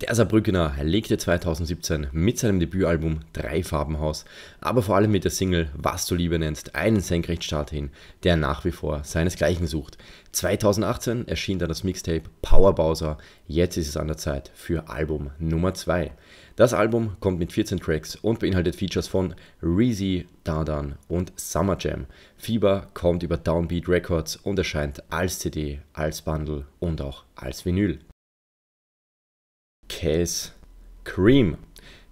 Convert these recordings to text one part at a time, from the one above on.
Der Saarbrückener legte 2017 mit seinem Debütalbum Drei Farbenhaus, aber vor allem mit der Single Was du Liebe nennst, einen Senkrechtstart hin, der nach wie vor seinesgleichen sucht. 2018 erschien dann das Mixtape Power Bowser, jetzt ist es an der Zeit für Album Nummer 2. Das Album kommt mit 14 Tracks und beinhaltet Features von Reezy, Dardan und Summer Jam. Fieber kommt über Downbeat Records und erscheint als CD, als Bundle und auch als Vinyl. Case Cream.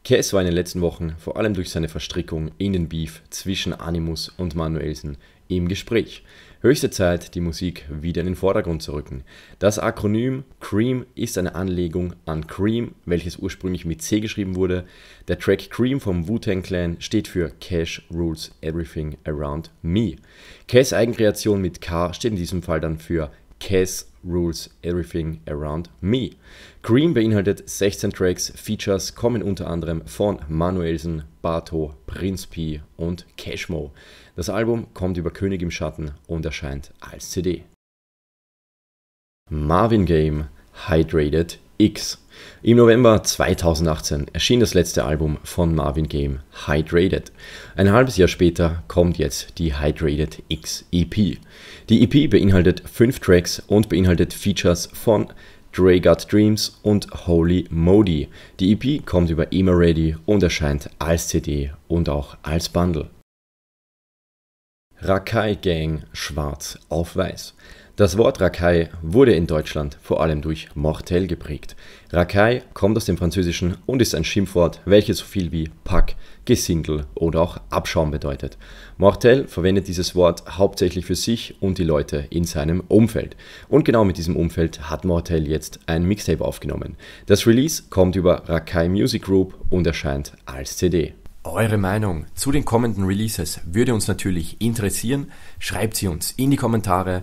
Case war in den letzten Wochen vor allem durch seine Verstrickung in den Beef zwischen Animus und Manuelsen im Gespräch. Höchste Zeit, die Musik wieder in den Vordergrund zu rücken. Das Akronym Cream ist eine Anlegung an Cream, welches ursprünglich mit C geschrieben wurde. Der Track Cream vom Wu-Tang Clan steht für Cash Rules Everything Around Me. Cass Eigenkreation mit K steht in diesem Fall dann für Cass Rules Everything Around Me. Cream beinhaltet 16 Tracks, Features kommen unter anderem von Manuelsen, Bato, Prince P und Cashmo. Das Album kommt über König im Schatten und erscheint als CD. Marvin Game Hydrated X. Im November 2018 erschien das letzte Album von Marvin Game, Hydrated. Ein halbes Jahr später kommt jetzt die Hydrated X EP. Die EP beinhaltet fünf Tracks und beinhaltet Features von Dre Dreams und Holy Modi. Die EP kommt über Ema Ready und erscheint als CD und auch als Bundle. Rakai Gang Schwarz auf Weiß. Das Wort Rakai wurde in Deutschland vor allem durch Mortel geprägt. Rakai kommt aus dem Französischen und ist ein Schimpfwort, welches so viel wie Pack, Gesindel oder auch Abschaum bedeutet. Mortel verwendet dieses Wort hauptsächlich für sich und die Leute in seinem Umfeld. Und genau mit diesem Umfeld hat Mortel jetzt ein Mixtape aufgenommen. Das Release kommt über Rakai Music Group und erscheint als CD. Eure Meinung zu den kommenden Releases würde uns natürlich interessieren. Schreibt sie uns in die Kommentare